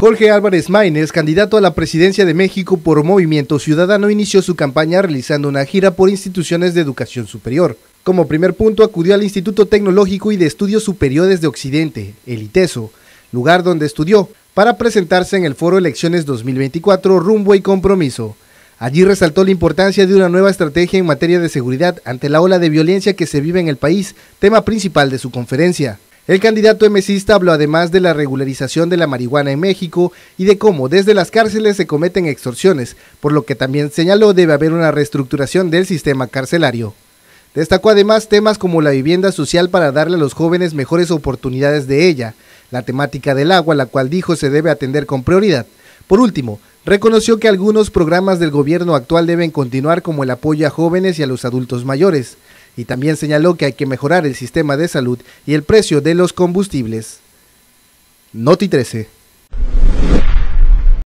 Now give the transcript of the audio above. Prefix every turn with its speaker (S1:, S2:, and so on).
S1: Jorge Álvarez Maínez, candidato a la presidencia de México por Movimiento Ciudadano, inició su campaña realizando una gira por instituciones de educación superior. Como primer punto acudió al Instituto Tecnológico y de Estudios Superiores de Occidente, el ITESO, lugar donde estudió, para presentarse en el Foro Elecciones 2024 Rumbo y Compromiso. Allí resaltó la importancia de una nueva estrategia en materia de seguridad ante la ola de violencia que se vive en el país, tema principal de su conferencia. El candidato mesista habló además de la regularización de la marihuana en México y de cómo desde las cárceles se cometen extorsiones, por lo que también señaló debe haber una reestructuración del sistema carcelario. Destacó además temas como la vivienda social para darle a los jóvenes mejores oportunidades de ella, la temática del agua, la cual dijo se debe atender con prioridad. Por último, reconoció que algunos programas del gobierno actual deben continuar como el apoyo a jóvenes y a los adultos mayores, y también señaló que hay que mejorar el sistema de salud y el precio de los combustibles. Noti 13.